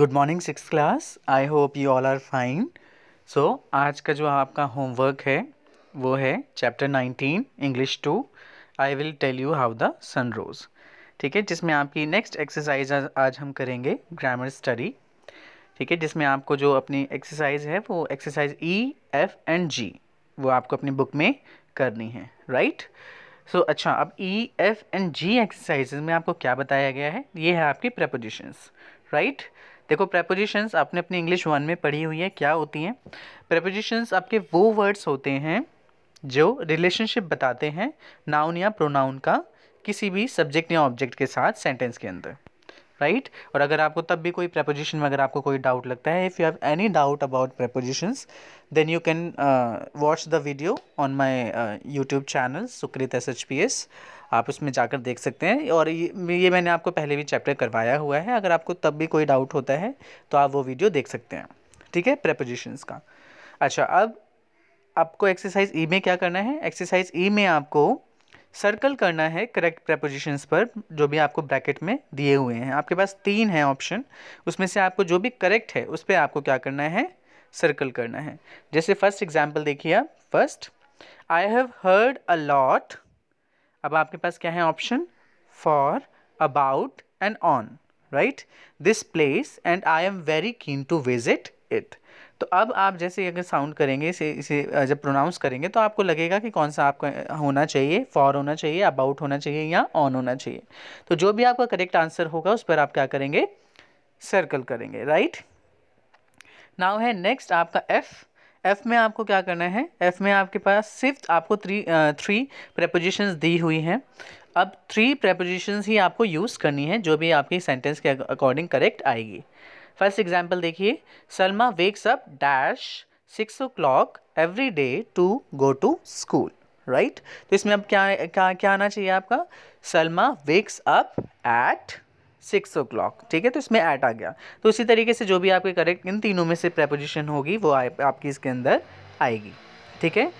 Good morning six class I hope you all are fine so आज का जो आपका होमवर्क है वो है chapter nineteen English two I will tell you how the sun rose ठीक है जिसमें आपकी नेक्स्ट एक्सरसाइज आज हम करेंगे ग्रामर स्टडी ठीक है जिसमें आपको जो अपनी एक्सरसाइज है वो exercise E F and G वो आपको अपनी बुक में करनी है राइट सो so, अच्छा अब E F and G exercise में आपको क्या बताया गया है ये है आपकी प्रपोजिशंस राइट right? देखो प्रेपोजिशंस आपने अपनी इंग्लिश वन में पढ़ी हुई है क्या होती हैं प्रेपोजिशंस आपके वो वर्ड्स होते हैं जो रिलेशनशिप बताते हैं नाउन या प्रोनाउन का किसी भी सब्जेक्ट या ऑब्जेक्ट के साथ सेंटेंस के अंदर राइट और अगर आपको तब भी कोई प्रपोजिशन में अगर आपको कोई डाउट लगता है if you have any doubt about prepositions then you can watch the video on my YouTube channel Sukrit S H P S आप उसमें जाकर देख सकते हैं और ये, ये मैंने आपको पहले भी चैप्टर करवाया हुआ है अगर आपको तब भी कोई डाउट होता है तो आप वो वीडियो देख सकते हैं ठीक है प्रपोजिशंस का अच्छा अब आपको एक्सरसाइज ई e में क्या करना है एक्सरसाइज ई e में आपको सर्कल करना है करेक्ट प्रपोजिशंस पर जो भी आपको ब्रैकेट में दिए हुए हैं आपके पास तीन है ऑप्शन उसमें से आपको जो भी करेक्ट है उस पर आपको क्या करना है सर्कल करना है जैसे फर्स्ट एग्जाम्पल देखिए आप first I have heard a lot अब आपके पास क्या है option for about and on right this place and I am very keen to visit it तो अब आप जैसे अगर साउंड करेंगे इसे इसे जब प्रोनाउंस करेंगे तो आपको लगेगा कि कौन सा आपको होना चाहिए फॉर होना चाहिए अबाउट होना चाहिए या ऑन होना चाहिए तो जो भी आपका करेक्ट आंसर होगा उस पर आप क्या करेंगे सर्कल करेंगे राइट नाउ है नेक्स्ट आपका एफ़ एफ़ में आपको क्या करना है एफ़ में आपके पास सिर्फ आपको थ्री थ्री प्रपोजिशंस दी हुई हैं अब थ्री प्रपोजिशंस ही आपको यूज़ करनी है जो भी आपकी सेंटेंस के अकॉर्डिंग करेक्ट आएगी फर्स्ट एग्जाम्पल देखिए Salma wakes up dash six o'clock every day to go to school right तो इसमें अब क्या क्या क्या आना चाहिए आपका Salma wakes up at six o'clock ठीक है तो इसमें ऐट आ गया तो इसी तरीके से जो भी आपके करेक्ट इन तीनों में से प्रेपोजिशन होगी वो आ, आपकी इसके अंदर आएगी ठीक है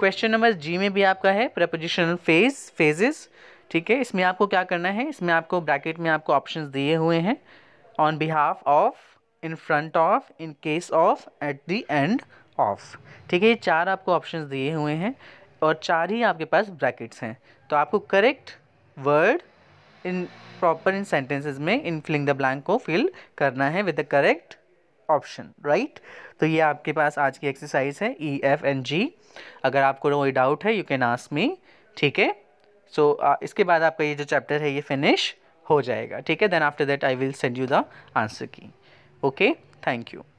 क्वेश्चन नंबर जी में भी आपका है प्रेपोजिशनल फेज फेजेस ठीक है इसमें आपको क्या करना है इसमें आपको ब्रैकेट में आपको ऑप्शंस दिए हुए हैं on behalf of in front of in case of at the end of ठीक है ये चार आपको ऑप्शंस दिए हुए हैं और चार ही आपके पास ब्रैकेट्स हैं तो आपको correct word in proper in sentences में इन फिलिंग द ब्लैंक को फिल करना है with the correct option right तो ये आपके पास आज की एक्सरसाइज है ई एफ एंड जी अगर आपको कोई डाउट है यू कैन आस्क मी ठीक है सो इसके बाद आपका ये जो चैप्टर है ये फिनिश हो जाएगा ठीक है then after that I will send you the answer key okay thank you